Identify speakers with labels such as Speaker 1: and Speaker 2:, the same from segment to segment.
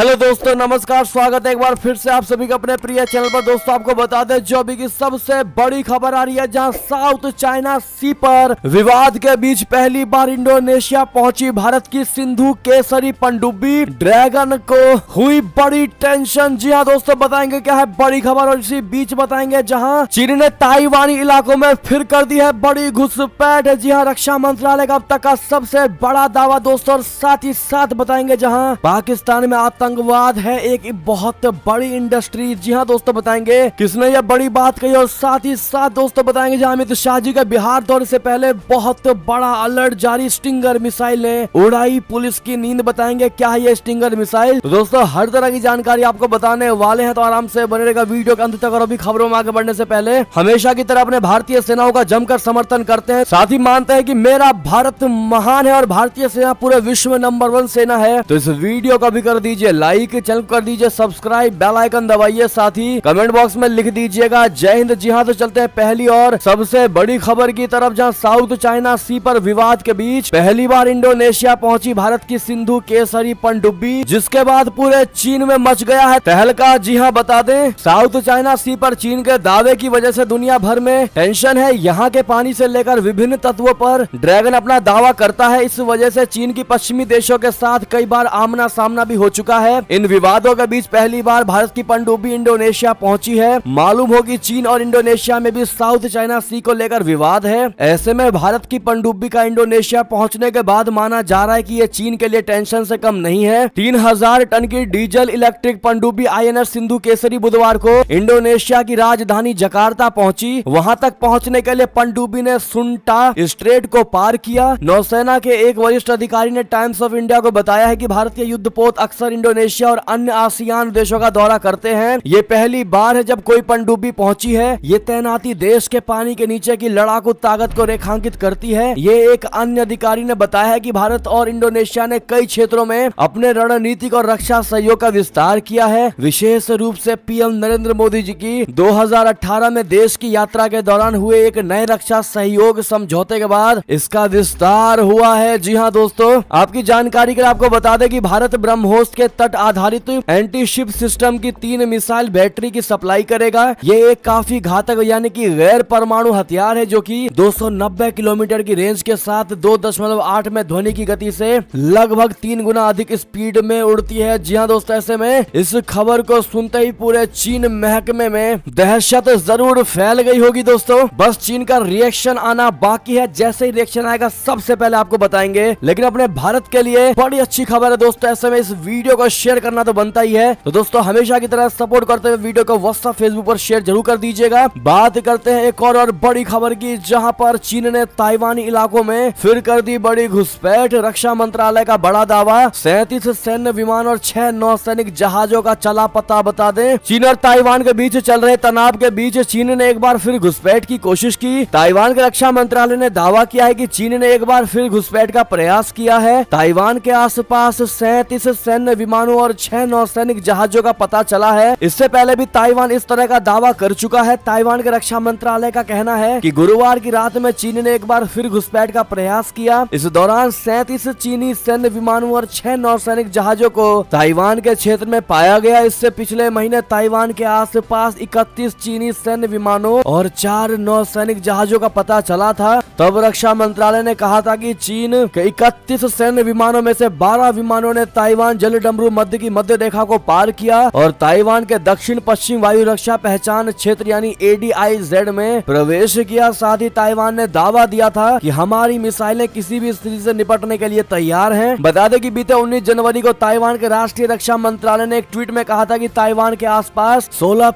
Speaker 1: hello दोस्तों नमस्कार स्वागत है एक बार फिर से आप सभी का अपने प्रिय चैनल पर दोस्तों आपको बता दें जो अभी की सबसे बड़ी खबर आ रही है जहां साउथ चाइना सी पर विवाद के बीच पहली बार इंडोनेशिया पहुंची भारत की सिंधु केसरी पंडुबी ड्रैगन को हुई बड़ी टेंशन जी हाँ दोस्तों बताएंगे क्या है बड़ी खबर और इसी बीच बताएंगे जहाँ चीन ने ताइवानी इलाकों में फिर कर दी है बड़ी घुसपैठ जी हाँ रक्षा मंत्रालय का अब तक का सबसे बड़ा दावा दोस्तों और साथ ही साथ बताएंगे जहाँ पाकिस्तान में आता आतंकवाद है एक बहुत बड़ी इंडस्ट्री जी हाँ दोस्तों बताएंगे किसने यह बड़ी बात कही और साथ ही साथ दोस्तों बताएंगे जहाँ अमित शाह जी का बिहार दौरे से पहले बहुत बड़ा अलर्ट जारी स्टिंगर मिसाइल ने उड़ाई पुलिस की नींद बताएंगे क्या है ये स्टिंगर मिसाइल तो दोस्तों हर तरह की जानकारी आपको बताने वाले हैं तो आराम से बने रहेगा वीडियो के अंत तक और अभी खबरों में आगे बढ़ने से पहले हमेशा की तरह अपने भारतीय सेनाओं का जमकर समर्थन करते हैं साथ ही मानते हैं कि मेरा भारत महान है और भारतीय सेना पूरे विश्व में नंबर वन सेना है तो इस वीडियो का भी कर दीजिए लाइक चैनल कर दीजिए सब्सक्राइब बेल आइकन दबाइए साथ ही कमेंट बॉक्स में लिख दीजिएगा जय हिंद जी हाँ तो चलते हैं पहली और सबसे बड़ी खबर की तरफ जहाँ साउथ चाइना सी पर विवाद के बीच पहली बार इंडोनेशिया पहुंची भारत की सिंधु केसरी पनडुब्बी जिसके बाद पूरे चीन में मच गया है तहलका जी हाँ बता दे साउथ चाइना सी पर चीन के दावे की वजह से दुनिया भर में टेंशन है यहाँ के पानी से लेकर विभिन्न तत्वों पर ड्रैगन अपना दावा करता है इस वजह से चीन की पश्चिमी देशों के साथ कई बार आमना सामना भी हो चुका है इन विवादों के बीच पहली बार भारत की पनडुब्बी इंडोनेशिया पहुंची है मालूम होगी चीन और इंडोनेशिया में भी साउथ चाइना सी को लेकर विवाद है ऐसे में भारत की पनडुब्बी का इंडोनेशिया पहुंचने के बाद माना जा रहा है कि ये चीन के लिए टेंशन से कम नहीं है तीन हजार टन की डीजल इलेक्ट्रिक पनडुब्बी आई सिंधु केसरी बुधवार को इंडोनेशिया की राजधानी जकार्ता पहुंची वहां तक पहुंचने के लिए पनडुब्बी ने सुनटा स्ट्रेट को पार किया नौसेना के एक वरिष्ठ अधिकारी ने टाइम्स ऑफ इंडिया को बताया है की भारतीय युद्धपोत अक्सर इंडो इंडोनेशिया और अन्य आसियान देशों का दौरा करते हैं ये पहली बार है जब कोई पनडुब्बी पहुंची है ये तैनाती देश के पानी के नीचे की लड़ाकू ताकत को रेखांकित करती है ये एक अन्य अधिकारी ने बताया कि भारत और इंडोनेशिया ने कई क्षेत्रों में अपने रणनीतिक और रक्षा सहयोग का विस्तार किया है विशेष रूप से पीएम नरेंद्र मोदी जी की 2018 में देश की यात्रा के दौरान हुए एक नए रक्षा सहयोग समझौते के बाद इसका विस्तार हुआ है जी हाँ दोस्तों आपकी जानकारी के लिए आपको बता दें कि भारत ब्रह्मोस के तट आधारित एंटी शिप सिस्टम की तीन मिसाइल बैटरी की सप्लाई करेगा ये एक काफी घातक यानी कि गैर परमाणु हथियार है जो कि 290 किलोमीटर की रेंज के साथ 2.8 में ध्वनि की गति से लगभग तीन गुना अधिक स्पीड में उड़ती है जी हाँ दोस्तों ऐसे में इस खबर को सुनते ही पूरे चीन महकमे में दहशत जरूर फैल गई होगी दोस्तों बस चीन का रिएक्शन आना बाकी है जैसे ही रिएक्शन आएगा सबसे पहले आपको बताएंगे लेकिन अपने भारत के लिए बड़ी अच्छी खबर है दोस्तों ऐसे में इस वीडियो को शेयर करना तो बनता ही है तो दोस्तों हमेशा की तरह सपोर्ट करते हुए वीडियो को व्हाट्सअप फेसबुक पर शेयर जरूर कर दीजिएगा बात करते हैं एक और, और बड़ी खबर की जहाँ पर चीन ने ताइवानी इलाकों में फिर कर दी बड़ी घुसपैठ रक्षा मंत्रालय का बड़ा दावा सैतीस सैन्य विमान और छह सैनिक जहाजों का चला पता बता दे चीन और ताइवान के बीच चल रहे तनाव के बीच चीन ने एक बार फिर घुसपैठ की कोशिश की ताइवान के रक्षा मंत्रालय ने दावा किया है कि चीन ने एक बार फिर घुसपैठ का प्रयास किया है ताइवान के आसपास सैतीस सैन्य विमान विमानों और छह नौसैनिक जहाजों का पता चला है इससे पहले भी ताइवान इस तरह का दावा कर चुका है ताइवान के रक्षा मंत्रालय का कहना है कि गुरुवार की रात में चीन ने एक बार फिर घुसपैठ का प्रयास किया इस दौरान सैतीस चीनी सैन्य विमानों और छह नौसैनिक जहाजों को ताइवान के क्षेत्र में पाया गया इससे पिछले महीने ताइवान के पास इकतीस चीनी सैन्य विमानों और चार नौसैनिक जहाजों का पता चला था तब रक्षा मंत्रालय ने कहा था की चीन के इकतीस सैन्य विमानों में से बारह विमानों ने ताइवान जल डमरू पूर्व मध्य की मध्य रेखा को पार किया और ताइवान के दक्षिण पश्चिम वायु रक्षा पहचान क्षेत्र यानी एडीआईजेड में प्रवेश किया साथ ही ताइवान ने दावा दिया था कि हमारी मिसाइलें किसी भी स्थिति से निपटने के लिए तैयार है बता दें कि बीते उन्नीस जनवरी को ताइवान के राष्ट्रीय रक्षा मंत्रालय ने एक ट्वीट में कहा था की ताइवान के आस पास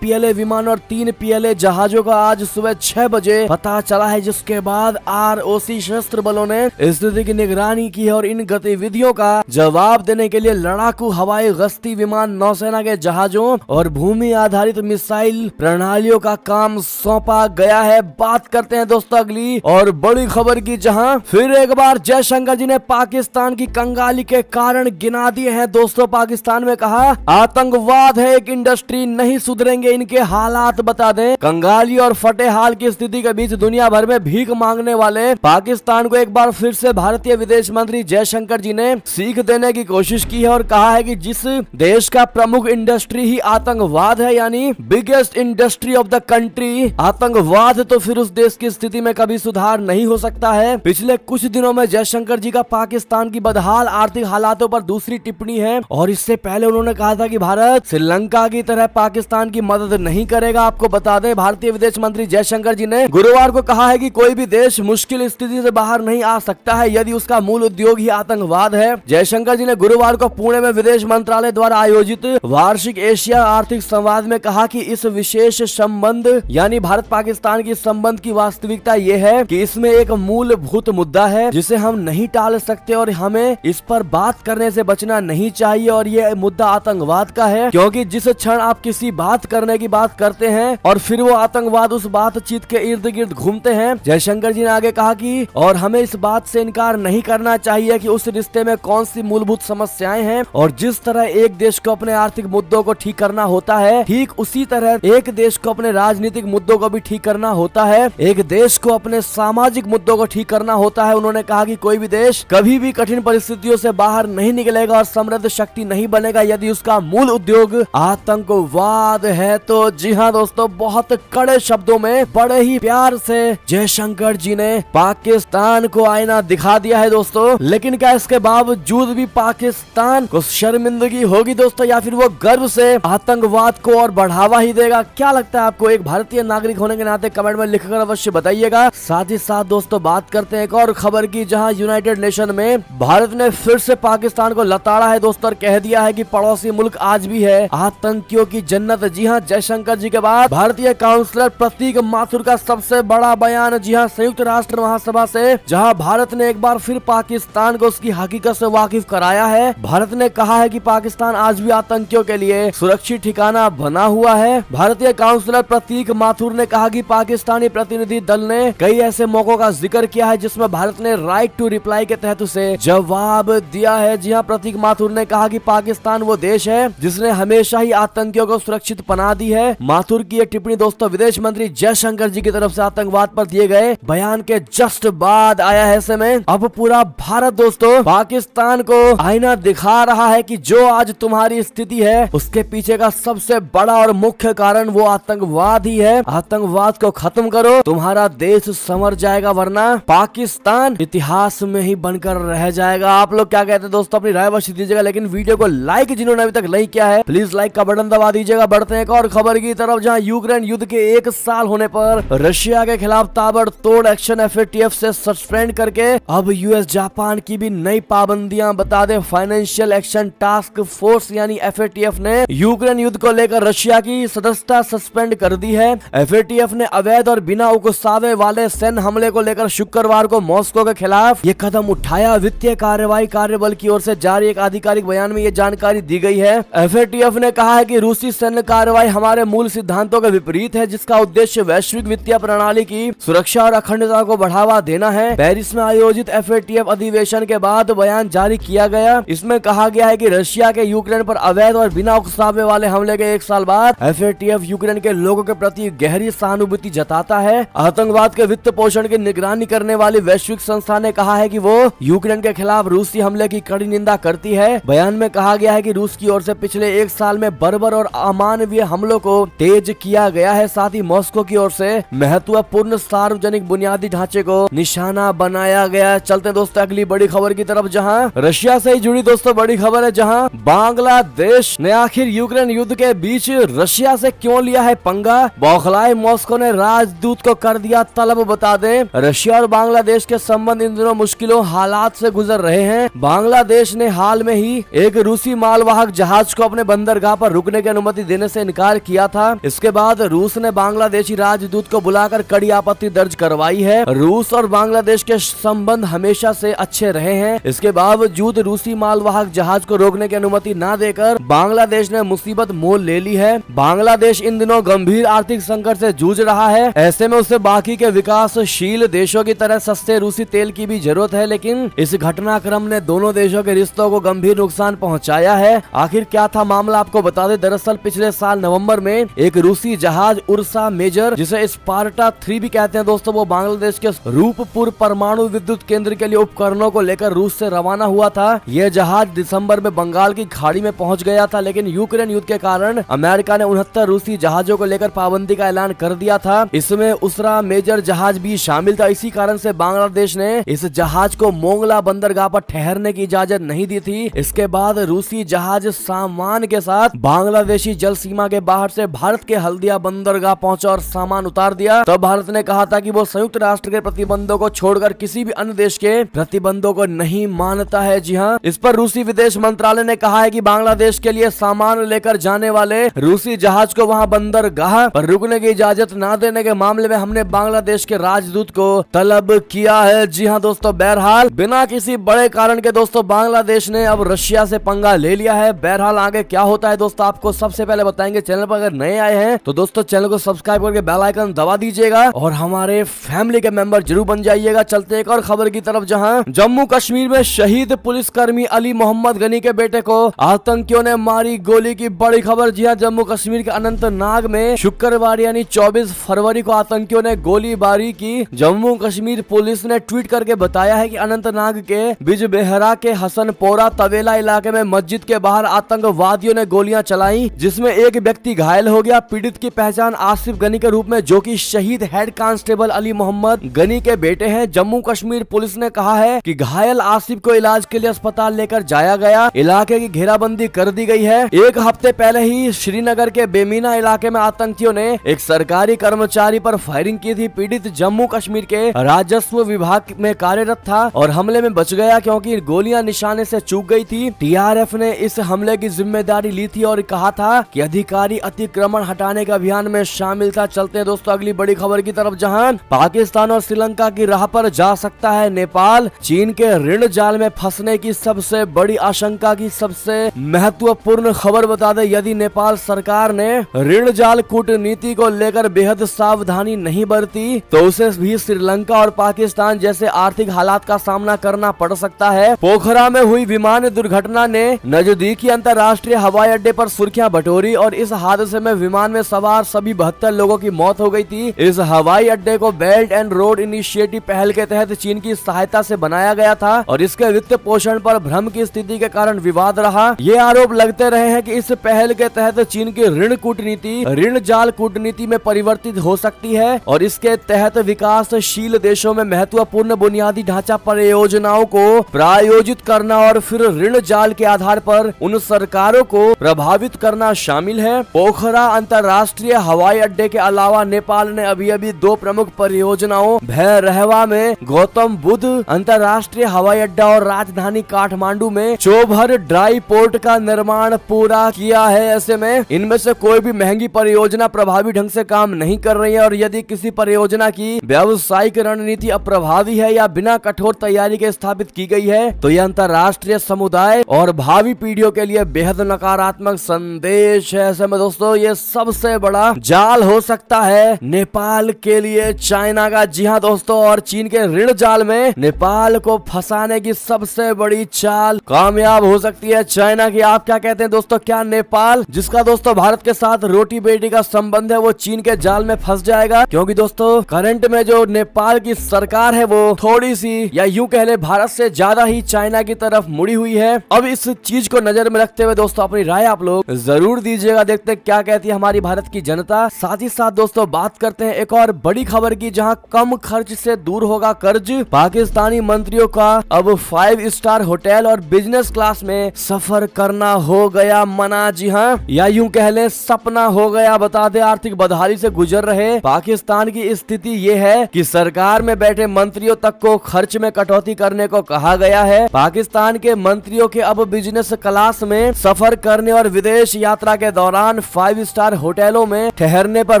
Speaker 1: पीएलए विमान और तीन पी जहाजों का आज सुबह छह बजे पता चला है जिसके बाद आर शस्त्र बलों ने स्थिति की निगरानी की है और इन गतिविधियों का जवाब देने के लिए लड़ाकू हवाई गश्ती विमान नौसेना के जहाजों और भूमि आधारित मिसाइल प्रणालियों का काम सौंपा गया है बात करते हैं दोस्तों अगली और बड़ी खबर की जहां फिर एक बार जयशंकर जी ने पाकिस्तान की कंगाली के कारण गिना दिए हैं दोस्तों पाकिस्तान में कहा आतंकवाद है एक इंडस्ट्री नहीं सुधरेंगे इनके हालात बता दें कंगाली और फटे हाल की स्थिति के बीच दुनिया भर में भीख मांगने वाले पाकिस्तान को एक बार फिर से भारतीय विदेश मंत्री जयशंकर जी ने सीख देने की कोशिश की है और कहा है कि कि जिस देश का प्रमुख इंडस्ट्री ही आतंकवाद है यानी biggest industry of the country आतंकवाद तो फिर उस देश की स्थिति में कभी सुधार नहीं हो सकता है पिछले कुछ दिनों में जयशंकर जी का पाकिस्तान की बदहाल आर्थिक हालातों पर दूसरी टिप्पणी है और इससे पहले उन्होंने कहा था कि भारत श्रीलंका की तरह पाकिस्तान की मदद नहीं करेगा आपको बता दें भारतीय विदेश मंत्री जयशंकर जी ने गुरुवार को कहा है कि कोई भी देश मुश्किल स्थिति से बाहर नहीं आ सकता है यदि उसका मूल उद्योग ही आतंकवाद है जयशंकर जी ने गुरुवार को पुणे में विदेश विदेश मंत्रालय द्वारा आयोजित वार्षिक एशिया आर्थिक संवाद में कहा कि इस विशेष संबंध यानी भारत पाकिस्तान की संबंध की वास्तविकता ये है कि इसमें एक मूलभूत मुद्दा है जिसे हम नहीं टाल सकते और हमें इस पर बात करने से बचना नहीं चाहिए और ये मुद्दा आतंकवाद का है क्योंकि जिस क्षण आप किसी बात करने की बात करते हैं और फिर वो आतंकवाद उस बातचीत के इर्द गिर्द घूमते हैं जयशंकर जी ने आगे कहा कि और हमें इस बात से इनकार नहीं करना चाहिए कि उस रिश्ते में कौन सी मूलभूत समस्याएं हैं और जिस तरह एक देश को अपने आर्थिक मुद्दों को ठीक करना होता है ठीक उसी तरह एक देश को अपने राजनीतिक मुद्दों को भी ठीक करना होता है एक देश को अपने सामाजिक मुद्दों को ठीक करना होता है उन्होंने कहा कि कोई भी देश कभी भी कठिन परिस्थितियों से बाहर नहीं निकलेगा और समृद्ध शक्ति नहीं बनेगा यदि उसका मूल उद्योग आतंकवाद है तो जी हाँ दोस्तों बहुत कड़े शब्दों में बड़े ही प्यार से जयशंकर जी ने पाकिस्तान को आईना दिखा दिया है दोस्तों लेकिन क्या इसके बावजूद भी पाकिस्तान को शर्मिंदगी होगी दोस्तों या फिर वो गर्व से आतंकवाद को और बढ़ावा ही देगा क्या लगता है आपको एक भारतीय नागरिक होने के नाते कमेंट में लिखकर अवश्य बताइएगा साथ ही साथ दोस्तों बात करते हैं एक और खबर की जहाँ यूनाइटेड नेशन में भारत ने फिर से पाकिस्तान को लताड़ा है दोस्तों कह दिया है की पड़ोसी मुल्क आज भी है आतंकियों की जन्नत जी हाँ जयशंकर जी के बाद भारतीय काउंसिलर प्रतीक माथुर का सबसे बड़ा बयान जी हाँ संयुक्त राष्ट्र महासभा से जहां भारत ने एक बार फिर पाकिस्तान को उसकी हकीकत से वाकिफ कराया है भारत ने कहा है कि पाकिस्तान आज भी आतंकियों के लिए सुरक्षित ठिकाना बना हुआ है भारतीय काउंसलर प्रतीक माथुर ने कहा कि पाकिस्तानी प्रतिनिधि दल ने कई ऐसे मौकों का जिक्र किया है जिसमें भारत ने राइट टू रिप्लाई के तहत उसे जवाब दिया है जी हाँ प्रतीक माथुर ने कहा कि पाकिस्तान वो देश है जिसने हमेशा ही आतंकियों को सुरक्षित पना दी है माथुर की यह टिप्पणी दोस्तों विदेश मंत्री जयशंकर जी की तरफ ऐसी आतंकवाद पर दिए गए बयान के जस्ट बाद आया है ऐसे में अब पूरा भारत दोस्तों पाकिस्तान को आईना दिखा रहा है कि जो आज तुम्हारी स्थिति है उसके पीछे का सबसे बड़ा और मुख्य कारण वो आतंकवाद ही है आतंकवाद को खत्म करो तुम्हारा देश समर जाएगा वरना पाकिस्तान इतिहास में ही बनकर रह जाएगा आप लोग क्या कहते हैं दोस्तों अपनी राय बख्श दीजिएगा लेकिन वीडियो को लाइक जिन्होंने अभी तक नहीं किया है प्लीज लाइक का बटन दबा दीजिएगा बढ़ते हैं एक और खबर की तरफ जहाँ यूक्रेन युद्ध के एक साल होने पर रशिया के खिलाफ ताबड़तोड़ एक्शन एफ से सस्पेंड करके अब यूएस जापान की भी नई पाबंदियां बता दे फाइनेंशियल एक्शन टास्क फोर्स यानी एफ ने यूक्रेन युद्ध को लेकर रशिया की सदस्यता सस्पेंड कर दी है एफ ने अवैध और बिना उकसावे वाले सैन्य हमले को लेकर शुक्रवार को मॉस्को के खिलाफ ये कदम उठाया वित्तीय कार्यवाही कार्यबल की ओर से जारी एक आधिकारिक बयान में ये जानकारी दी गई है एफ ने कहा है की रूसी सैन्य कार्रवाई हमारे मूल सिद्धांतों के विपरीत है जिसका उद्देश्य वैश्विक वित्तीय प्रणाली की सुरक्षा और अखंडता को बढ़ावा देना है पेरिस में आयोजित एफ अधिवेशन के बाद बयान जारी किया गया इसमें कहा गया है की रशिया के यूक्रेन पर अवैध और बिना उकसावे वाले हमले के एक साल बाद एफ यूक्रेन के लोगों के प्रति गहरी सहानुभूति जताता है आतंकवाद के वित्त पोषण की निगरानी करने वाली वैश्विक संस्था ने कहा है की वो यूक्रेन के खिलाफ रूसी हमले की कड़ी निंदा करती है बयान में कहा गया है की रूस की ओर ऐसी पिछले एक साल में बर्बर और अमानवीय हमलों को तेज किया गया है साथ ही मॉस्को की ओर से महत्वपूर्ण सार्वजनिक बुनियादी ढांचे को निशाना बनाया गया चलते दोस्तों अगली बड़ी खबर की तरफ जहां रशिया से ही जुड़ी दोस्तों बड़ी खबर है जहां बांग्लादेश ने आखिर यूक्रेन युद्ध के बीच रशिया से क्यों लिया है पंगा बौखलाए मॉस्को ने राजदूत को कर दिया तलब बता दे रशिया और बांग्लादेश के संबंध इन दिनों मुश्किलों हालात से गुजर रहे हैं बांग्लादेश ने हाल में ही एक रूसी मालवाहक जहाज को अपने बंदरगाह पर रुकने की अनुमति देने से इनकार किया था इसके बाद रूस ने बांग्लादेशी राजदूत को बुलाकर कड़ी आपत्ति दर्ज करवाई है रूस और बांग्लादेश के संबंध हमेशा से अच्छे रहे हैं इसके बावजूद रूसी मालवाहक जहाज को रोकने की अनुमति न देकर बांग्लादेश ने मुसीबत मोल ले ली है बांग्लादेश इन दिनों गंभीर आर्थिक संकट से जूझ रहा है ऐसे में उसे बाकी के विकासशील देशों की तरह सस्ते रूसी तेल की भी जरूरत है लेकिन इस घटनाक्रम ने दोनों देशों के रिश्तों को गंभीर नुकसान पहुंचाया है आखिर क्या था मामला आपको बता दे दरअसल पिछले साल नवंबर में एक रूसी जहाज उर्सा मेजर जिसे स्पार्टा थ्री भी कहते हैं दोस्तों वो बांग्लादेश के रूपपुर परमाणु विद्युत केंद्र के लिए उपकरणों को लेकर रूस से रवाना हुआ था यह जहाज दिसंबर में में बंगाल की खाड़ी में पहुंच गया था लेकिन यूक्रेन युद्ध के कारण अमेरिका ने उनहत्तर रूसी जहाजों को लेकर पाबंदी का ऐलान कर दिया था इसमें उसरा मेजर जहाज भी शामिल था इसी कारण से बांग्लादेश ने इस जहाज को मोंगला बंदरगाह पर ठहरने की इजाजत नहीं दी थी इसके बाद रूसी जहाज सामान के साथ बांग्लादेशी जल सीमा के बाहर से भारत के हल्दिया बंदरगाह पहुंचा और सामान उतार दिया तब तो भारत ने कहा था कि वो संयुक्त राष्ट्र के प्रतिबंधों को छोड़कर किसी भी अन्य देश के प्रतिबंधों को नहीं मानता है जी हाँ इस पर रूसी विदेश मंत्री मंत्रालय ने कहा है कि बांग्लादेश के लिए सामान लेकर जाने वाले रूसी जहाज को वहां बंदरगाह पर रुकने की इजाजत न देने के मामले में हमने बांग्लादेश के राजदूत को तलब किया है जी हाँ दोस्तों बहरहाल बिना किसी बड़े कारण के दोस्तों बांग्लादेश ने अब रशिया से पंगा ले लिया है बहरहाल आगे क्या होता है दोस्तों आपको सबसे पहले बताएंगे चैनल पर अगर नए आए हैं तो दोस्तों चैनल को सब्सक्राइब करके बेल आइकन दबा दीजिएगा और हमारे फैमिली के मेंबर जरूर बन जाइएगा चलते एक और खबर की तरफ जहाँ जम्मू कश्मीर में शहीद पुलिसकर्मी अली मोहम्मद गनी के के बेटे को आतंकियों ने मारी गोली की बड़ी खबर जी हाँ जम्मू कश्मीर के अनंतनाग में शुक्रवार यानी 24 फरवरी को आतंकियों ने गोलीबारी की जम्मू कश्मीर पुलिस ने ट्वीट करके बताया है कि अनंतनाग के बिज बेहरा के हसनपोरा तवेला इलाके में मस्जिद के बाहर आतंकवादियों ने गोलियां चलाई जिसमें एक व्यक्ति घायल हो गया पीड़ित की पहचान आसिफ गनी के रूप में जो की शहीद हेड कांस्टेबल अली मोहम्मद गनी के बेटे है जम्मू कश्मीर पुलिस ने कहा है की घायल आसिफ को इलाज के लिए अस्पताल लेकर जाया गया इलाके की घेराबंदी कर दी गई है एक हफ्ते पहले ही श्रीनगर के बेमीना इलाके में आतंकियों ने एक सरकारी कर्मचारी पर फायरिंग की थी पीड़ित जम्मू कश्मीर के राजस्व विभाग में कार्यरत था और हमले में बच गया क्योंकि गोलियां निशाने से चूक गई थी टीआरएफ ने इस हमले की जिम्मेदारी ली थी और कहा था कि अधिकारी अतिक्रमण हटाने के अभियान में शामिल था चलते दोस्तों अगली बड़ी खबर की तरफ जहाँ पाकिस्तान और श्रीलंका की राह पर जा सकता है नेपाल चीन के ऋण जाल में फंसने की सबसे बड़ी आशंका श्रृंखला की सबसे महत्वपूर्ण खबर बता दें यदि नेपाल सरकार ने ऋण जाल कूटनीति को लेकर बेहद सावधानी नहीं बरती तो उसे भी श्रीलंका और पाकिस्तान जैसे आर्थिक हालात का सामना करना पड़ सकता है पोखरा में हुई विमान दुर्घटना ने नजदीकी अंतर्राष्ट्रीय हवाई अड्डे आरोप सुर्खियाँ बटोरी और इस हादसे में विमान में सवार सभी बहत्तर लोगों की मौत हो गयी थी इस हवाई अड्डे को बेल्ट एंड रोड इनिशिएटिव पहल के तहत चीन की सहायता से बनाया गया था और इसके वित्त पोषण पर भ्रम की स्थिति के कारण विवाद रहा ये आरोप लगते रहे हैं कि इस पहल के तहत चीन की ऋण कूटनीति ऋण जाल कूटनीति में परिवर्तित हो सकती है और इसके तहत विकासशील देशों में महत्वपूर्ण बुनियादी ढांचा परियोजनाओं को प्रायोजित करना और फिर ऋण जाल के आधार पर उन सरकारों को प्रभावित करना शामिल है पोखरा अंतर्राष्ट्रीय हवाई अड्डे के अलावा नेपाल ने अभी अभी दो प्रमुख परियोजनाओं भय रहवा में गौतम बुद्ध अंतर्राष्ट्रीय हवाई अड्डा और राजधानी काठमांडू में चौभर और ड्राई पोर्ट का निर्माण पूरा किया है ऐसे में इनमें से कोई भी महंगी परियोजना प्रभावी ढंग से काम नहीं कर रही है और यदि किसी परियोजना की व्यावसायिक रणनीति अप्रभावी है या बिना कठोर तैयारी के स्थापित की गई है तो यह अंतर्राष्ट्रीय समुदाय और भावी पीढ़ियों के लिए बेहद नकारात्मक संदेश है ऐसे में दोस्तों ये सबसे बड़ा जाल हो सकता है नेपाल के लिए चाइना का जी हाँ दोस्तों और चीन के ऋण जाल में नेपाल को फंसाने की सबसे बड़ी चाल कामयाब हो सकती है चाइना की आप क्या कहते हैं दोस्तों क्या नेपाल जिसका दोस्तों भारत के साथ रोटी बेटी का संबंध है वो चीन के जाल में फंस जाएगा क्योंकि दोस्तों करंट में जो नेपाल की सरकार है वो थोड़ी सी या यू कह ले भारत से ज्यादा ही चाइना की तरफ मुड़ी हुई है अब इस चीज को नजर में रखते हुए दोस्तों अपनी राय आप लोग जरूर दीजिएगा देखते क्या कहती है हमारी भारत की जनता साथ ही साथ दोस्तों बात करते हैं एक और बड़ी खबर की जहां कम खर्च से दूर होगा कर्ज पाकिस्तानी मंत्रियों का अब फाइव स्टार होटल और बिजनेस क्लास में सफर करना हो गया मना जी हाँ या यूं कह ले सपना हो गया बता दे आर्थिक बदहाली से गुजर रहे पाकिस्तान की स्थिति ये है कि सरकार में बैठे मंत्रियों तक को खर्च में कटौती करने को कहा गया है पाकिस्तान के मंत्रियों के अब बिजनेस क्लास में सफर करने और विदेश यात्रा के दौरान फाइव स्टार होटलों में ठहरने पर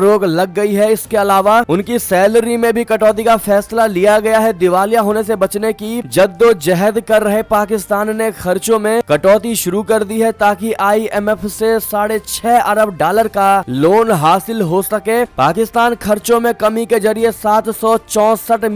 Speaker 1: रोक लग गई है इसके अलावा उनकी सैलरी में भी कटौती का फैसला लिया गया है दिवालिया होने से बचने की जद्दोजहद कर रहे पाकिस्तान ने खर्चों में में कटौती शुरू कर दी है ताकि आईएमएफ से साढ़े छह अरब डॉलर का लोन हासिल हो सके पाकिस्तान खर्चों में कमी के जरिए सात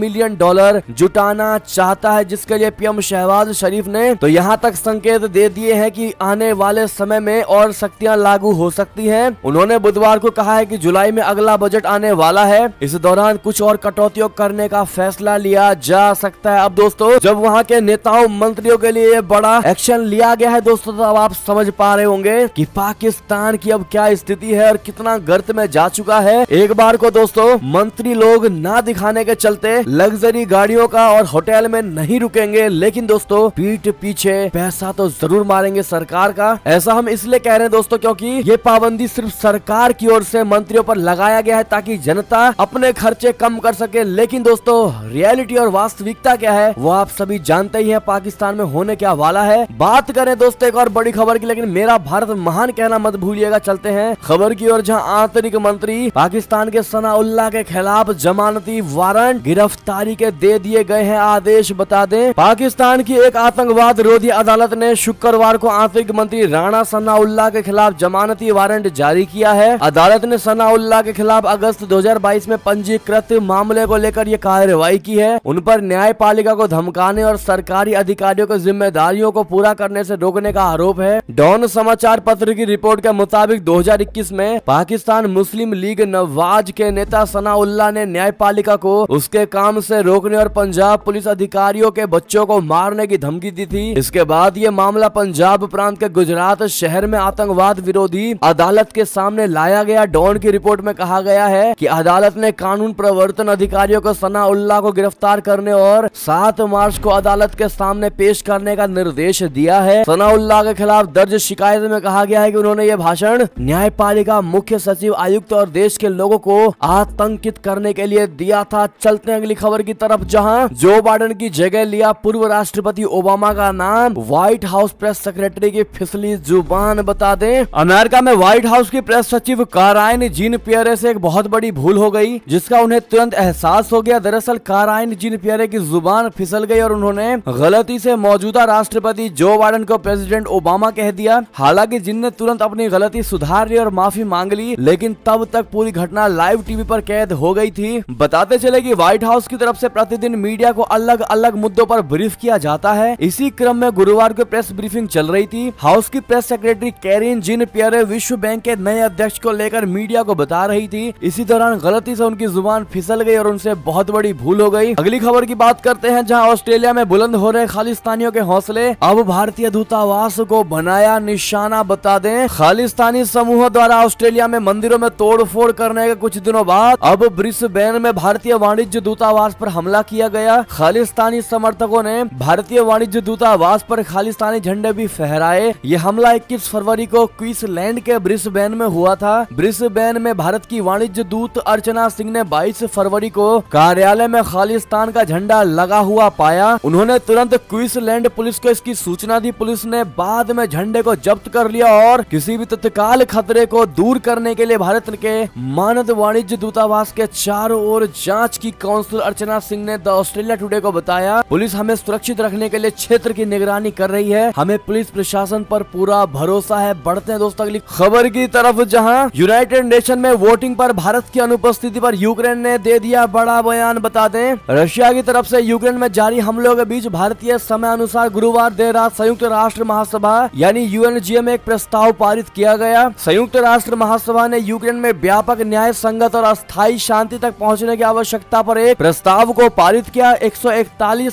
Speaker 1: मिलियन डॉलर जुटाना चाहता है जिसके लिए पीएम शहबाज शरीफ ने तो यहाँ तक संकेत दे दिए है की आने वाले समय में और शक्तियाँ लागू हो सकती है उन्होंने बुधवार को कहा है की जुलाई में अगला बजट आने वाला है इस दौरान कुछ और कटौतियों करने का फैसला लिया जा सकता है अब दोस्तों जब वहाँ के नेताओं मंत्रियों के लिए बड़ा एक्शन एक्शन लिया गया है दोस्तों तो अब आप समझ पा रहे होंगे कि पाकिस्तान की अब क्या स्थिति है और कितना गर्त में जा चुका है एक बार को दोस्तों मंत्री लोग ना दिखाने के चलते लग्जरी गाड़ियों का और होटल में नहीं रुकेंगे लेकिन दोस्तों पीठ पीछे पैसा तो जरूर मारेंगे सरकार का ऐसा हम इसलिए कह रहे हैं दोस्तों क्योंकि ये पाबंदी सिर्फ सरकार की ओर से मंत्रियों पर लगाया गया है ताकि जनता अपने खर्चे कम कर सके लेकिन दोस्तों रियलिटी और वास्तविकता क्या है वो आप सभी जानते ही है पाकिस्तान में होने क्या वाला है बात बात करें दोस्तों एक और बड़ी खबर की लेकिन मेरा भारत महान कहना मत भूलिएगा चलते हैं खबर की ओर जहां आंतरिक मंत्री पाकिस्तान के सनाउल्ला के खिलाफ जमानती वारंट गिरफ्तारी के दे दिए गए हैं आदेश बता दें पाकिस्तान की एक आतंकवाद रोधी अदालत ने शुक्रवार को आंतरिक मंत्री राणा सनाउल्ला के खिलाफ जमानती वारंट जारी किया है अदालत ने सनाउल्ला के खिलाफ अगस्त दो में पंजीकृत मामले को लेकर ये कार्रवाई की है उन पर न्यायपालिका को धमकाने और सरकारी अधिकारियों को जिम्मेदारियों को पूरा करने से रोकने का आरोप है डॉन समाचार पत्र की रिपोर्ट के मुताबिक 2021 में पाकिस्तान मुस्लिम लीग नवाज के नेता सनाउल्ला ने न्यायपालिका को उसके काम से रोकने और पंजाब पुलिस अधिकारियों के बच्चों को मारने की धमकी दी थी इसके बाद ये मामला पंजाब प्रांत के गुजरात शहर में आतंकवाद विरोधी अदालत के सामने लाया गया डॉन की रिपोर्ट में कहा गया है की अदालत ने कानून प्रवर्तन अधिकारियों को सनाउल्ला को गिरफ्तार करने और सात मार्च को अदालत के सामने पेश करने का निर्देश दिया गया है सनाउल्लाह के खिलाफ दर्ज शिकायत में कहा गया है की उन्होंने ये भाषण न्यायपालिका मुख्य सचिव आयुक्त और देश के लोगों को आतंकित करने के लिए दिया था चलते हैं अगली खबर की तरफ जहां जो बाइडन की जगह लिया पूर्व राष्ट्रपति ओबामा का नाम व्हाइट हाउस प्रेस सेक्रेटरी की फिसली जुबान बता दे अमेरिका में व्हाइट हाउस की प्रेस सचिव काराइन जीन पियरे से एक बहुत बड़ी भूल हो गई जिसका उन्हें तुरंत एहसास हो गया दरअसल काराइन जीन पियरे की जुबान फिसल गई और उन्होंने गलती से मौजूदा राष्ट्रपति जो बाइडन को प्रेसिडेंट ओबामा कह दिया हालांकि जिन ने तुरंत अपनी गलती सुधार ली और माफी मांग ली लेकिन तब तक पूरी घटना लाइव टीवी पर कैद हो गई थी बताते चले कि व्हाइट हाउस की तरफ से प्रतिदिन मीडिया को अलग अलग मुद्दों पर ब्रीफ किया जाता है इसी क्रम में गुरुवार को प्रेस ब्रीफिंग चल रही थी हाउस की press secretary Karine Jean Pierre विश्व बैंक के नए अध्यक्ष को लेकर मीडिया को बता रही थी इसी दौरान गलती से उनकी जुबान फिसल गई और उनसे बहुत बड़ी भूल हो गई अगली खबर की बात करते हैं जहां ऑस्ट्रेलिया में बुलंद हो रहे खालिस्तानियों के हौसले अब भारत भारतीय दूतावास को बनाया निशाना बता दें खालिस्तानी समूह द्वारा ऑस्ट्रेलिया में मंदिरों में तोड़फोड़ करने के कुछ दिनों बाद अब ब्रिस्बेन में भारतीय वाणिज्य दूतावास पर हमला किया गया खालिस्तानी समर्थकों ने भारतीय वाणिज्य दूतावास पर खालिस्तानी झंडे भी फहराए ये हमला इक्कीस फरवरी को क्विंसलैंड के ब्रिस्बेन में हुआ था ब्रिस्बेन में भारत की वाणिज्य दूत अर्चना सिंह ने बाईस फरवरी को कार्यालय में खालिस्तान का झंडा लगा हुआ पाया उन्होंने तुरंत क्विंसलैंड पुलिस को इसकी सूचना दी पुलिस ने बाद में झंडे को जब्त कर लिया और किसी भी तत्काल खतरे को दूर करने के लिए भारत के मानद वाणिज्य दूतावास के चारों ओर जांच की काउंसिल अर्चना सिंह ने द ऑस्ट्रेलिया टुडे को बताया पुलिस हमें सुरक्षित रखने के लिए क्षेत्र की निगरानी कर रही है हमें पुलिस प्रशासन पर पूरा भरोसा है बढ़ते हैं दोस्तों अगली खबर की तरफ जहां यूनाइटेड नेशन में वोटिंग पर भारत की अनुपस्थिति पर यूक्रेन ने दे दिया बड़ा बयान बता दें रशिया की तरफ से यूक्रेन में जारी हमलों के बीच भारतीय समय अनुसार गुरुवार देर रात संयुक्त राष्ट्र महासभा यानी यूएनजीए में एक प्रस्ताव पारित किया गया संयुक्त राष्ट्र महासभा ने यूक्रेन में व्यापक न्याय संगत और अस्थायी शांति तक पहुँचने की आवश्यकता आरोप एक प्रस्ताव को पारित किया एक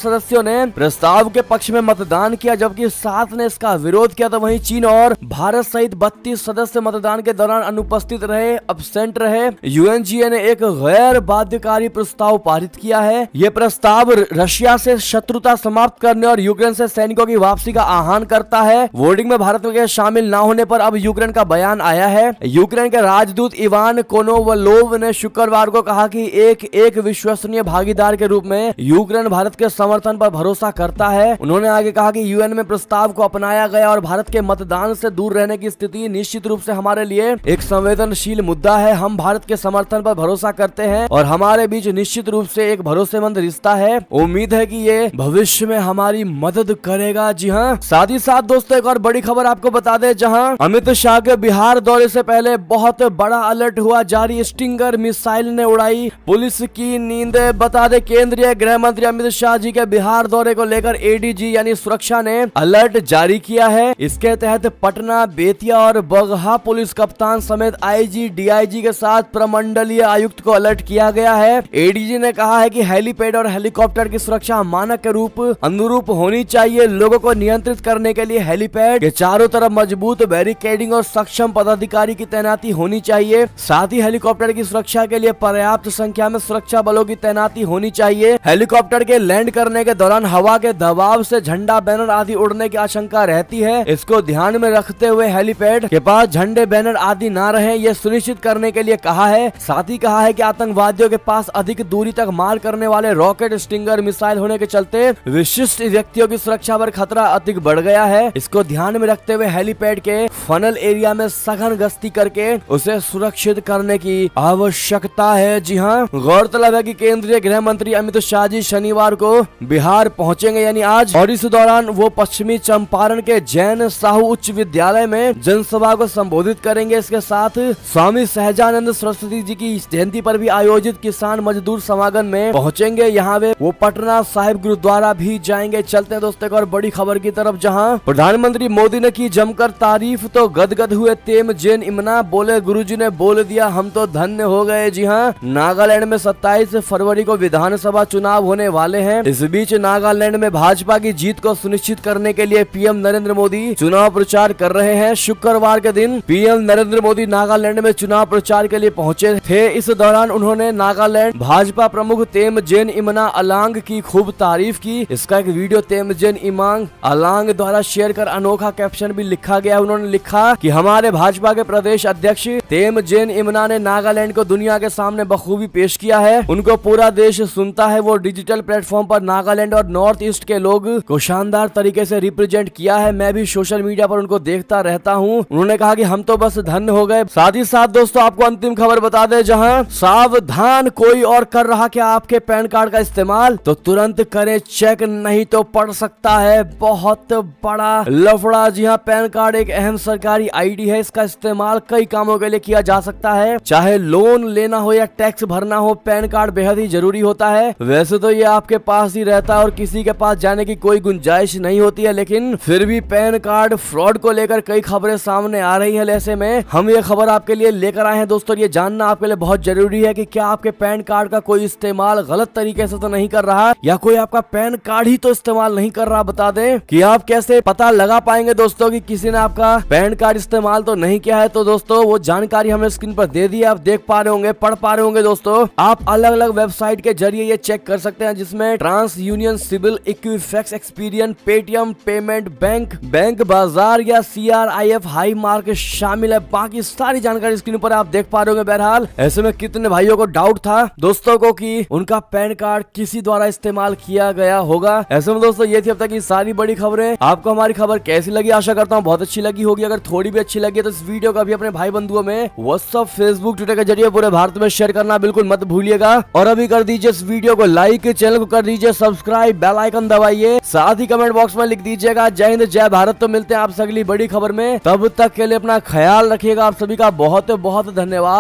Speaker 1: सदस्यों ने प्रस्ताव के पक्ष में मतदान किया जबकि सात ने इसका विरोध किया तो वही चीन और भारत सहित बत्तीस सदस्य मतदान के दौरान अनुपस्थित रहे अबसेंट रहे यूएनजीए ने एक गैर बाध्यकारी प्रस्ताव पारित किया है ये प्रस्ताव रशिया से शत्रुता समाप्त करने और यूक्रेन से सैनिकों की वापसी का का आह्वान करता है वोटिंग में भारत के शामिल न होने पर अब यूक्रेन का बयान आया है यूक्रेन के राजदूत इवान कोनोवलोव ने शुक्रवार को कहा कि एक एक विश्वसनीय भागीदार के रूप में यूक्रेन भारत के समर्थन पर भरोसा करता है उन्होंने आगे कहा कि यूएन में प्रस्ताव को अपनाया गया और भारत के मतदान से दूर रहने की स्थिति निश्चित रूप से हमारे लिए एक संवेदनशील मुद्दा है हम भारत के समर्थन पर भरोसा करते हैं और हमारे बीच निश्चित रूप से एक भरोसेमंद रिश्ता है उम्मीद है कि ये भविष्य में हमारी मदद करेगा जी हाँ साथ ही साथ दोस्तों एक और बड़ी खबर आपको बता दे जहाँ अमित शाह के बिहार दौरे से पहले बहुत बड़ा अलर्ट हुआ जारी स्टिंगर मिसाइल ने उड़ाई पुलिस की नींद बता दे केंद्रीय गृह मंत्री अमित शाह जी के बिहार दौरे को लेकर एडीजी यानी सुरक्षा ने अलर्ट जारी किया है इसके तहत पटना बेतिया और बगहा पुलिस कप्तान समेत आईजी डीआईजी के साथ प्रमंडलीय आयुक्त को अलर्ट किया गया है एडीजी ने कहा है कि हेलीपैड और हेलीकॉप्टर की सुरक्षा मानक के रूप अनुरूप होनी चाहिए लोगों को नियंत्रण नियंत्रित करने के लिए हेलीपैड के चारों तरफ मजबूत बैरिकेडिंग और सक्षम पदाधिकारी की तैनाती होनी चाहिए साथ ही हेलीकॉप्टर की सुरक्षा के लिए पर्याप्त संख्या में सुरक्षा बलों की तैनाती होनी चाहिए हेलीकॉप्टर के लैंड करने के दौरान हवा के दबाव से झंडा बैनर आदि उड़ने की आशंका रहती है इसको ध्यान में रखते हुए हेलीपैड के पास झंडे बैनर आदि न रहे ये सुनिश्चित करने के लिए कहा है साथ ही कहा है की आतंकवादियों के पास अधिक दूरी तक मार करने वाले रॉकेट स्टिंगर मिसाइल होने के चलते विशिष्ट व्यक्तियों की सुरक्षा पर खतरा अति ट्रैफिक बढ़ गया है इसको ध्यान में रखते हुए हेलीपैड के फनल एरिया में सघन गश्ती करके उसे सुरक्षित करने की आवश्यकता है जी हाँ गौरतलब है की केंद्रीय गृह मंत्री अमित शाह जी शनिवार को बिहार पहुँचेंगे यानी आज और इस दौरान वो पश्चिमी चंपारण के जैन साहू उच्च विद्यालय में जनसभा को संबोधित करेंगे इसके साथ स्वामी सहजानंद सरस्वती जी की जयंती पर भी आयोजित किसान मजदूर समागम में पहुंचेंगे यहाँ वे वो पटना साहिब गुरुद्वारा भी जाएंगे चलते दोस्तों दोस्तों और बड़ी खबर की तरफ तरफ जहां प्रधानमंत्री मोदी ने की जमकर तारीफ तो गदगद हुए तेम जेन इमना बोले गुरुजी ने बोल दिया हम तो धन्य हो गए जी हाँ नागालैंड में सत्ताईस फरवरी को विधानसभा चुनाव होने वाले हैं इस बीच नागालैंड में भाजपा की जीत को सुनिश्चित करने के लिए पीएम नरेंद्र मोदी चुनाव प्रचार कर रहे हैं शुक्रवार के दिन पीएम नरेंद्र मोदी नागालैंड में चुनाव प्रचार के लिए पहुंचे थे इस दौरान उन्होंने नागालैंड भाजपा प्रमुख तेम जेन इमना अलांग की खूब तारीफ की इसका एक वीडियो तेम जेन इमांग अलांग सांग द्वारा शेयर कर अनोखा कैप्शन भी लिखा गया उन्होंने लिखा कि हमारे भाजपा के प्रदेश अध्यक्ष तेम जेन इमना ने नागालैंड को दुनिया के सामने बखूबी पेश किया है उनको पूरा देश सुनता है वो डिजिटल प्लेटफॉर्म पर नागालैंड और नॉर्थ ईस्ट के लोग को शानदार तरीके से रिप्रेजेंट किया है मैं भी सोशल मीडिया पर उनको देखता रहता हूँ उन्होंने कहा कि हम तो बस धन हो गए साथ ही साथ दोस्तों आपको अंतिम खबर बता दे जहाँ सावधान कोई और कर रहा क्या आपके पैन कार्ड का इस्तेमाल तो तुरंत करें चेक नहीं तो पड़ सकता है बहुत बहुत बड़ा लफड़ा जी हाँ पैन कार्ड एक अहम सरकारी आईडी है इसका इस्तेमाल कई कामों के लिए किया जा सकता है चाहे लोन लेना हो या टैक्स भरना हो पैन कार्ड बेहद ही जरूरी होता है वैसे तो ये आपके पास ही रहता है और किसी के पास जाने की कोई गुंजाइश नहीं होती है लेकिन फिर भी पैन कार्ड फ्रॉड को लेकर कई खबरें सामने आ रही है ऐसे में हम ये खबर आपके लिए लेकर आए हैं दोस्तों ये जानना आपके लिए बहुत जरूरी है की क्या आपके पैन कार्ड का कोई इस्तेमाल गलत तरीके से तो नहीं कर रहा या कोई आपका पैन कार्ड ही तो इस्तेमाल नहीं कर रहा बता दें कि ये आप कैसे पता लगा पाएंगे दोस्तों कि किसी ने आपका पैन कार्ड इस्तेमाल तो नहीं किया है तो दोस्तों वो जानकारी हमें स्क्रीन पर दे दी आप देख पा रहे होंगे पढ़ पा रहे होंगे दोस्तों आप अलग अलग वेबसाइट के जरिए ये चेक कर सकते हैं जिसमें TransUnion CIBIL Equifax Experian Paytm payment bank bank बाजार या C R I F High Mark शामिल है बाकी सारी जानकारी स्क्रीन पर आप देख पा रहे होंगे बहरहाल ऐसे में कितने भाइयों को डाउट था दोस्तों को कि उनका पैन कार्ड किसी द्वारा इस्तेमाल किया गया होगा ऐसे में दोस्तों ये थी अब तक की सारी बड़ी खबर खबरें आपको हमारी खबर कैसी लगी आशा करता हूँ बहुत अच्छी लगी होगी अगर थोड़ी भी अच्छी लगी तो इस वीडियो का भी अपने भाई बंधुओं में व्हाट्सअप फेसबुक ट्विटर के जरिए पूरे भारत में शेयर करना बिल्कुल मत भूलिएगा और अभी कर दीजिए इस वीडियो को लाइक चैनल को कर दीजिए सब्सक्राइब बेल आइकन दबाइए साथ ही कमेंट बॉक्स में लिख दीजिएगा जय हिंद जय भारत तो मिलते हैं आपसे अगली बड़ी खबर में तब तक के लिए अपना ख्याल रखिएगा आप सभी का बहुत बहुत धन्यवाद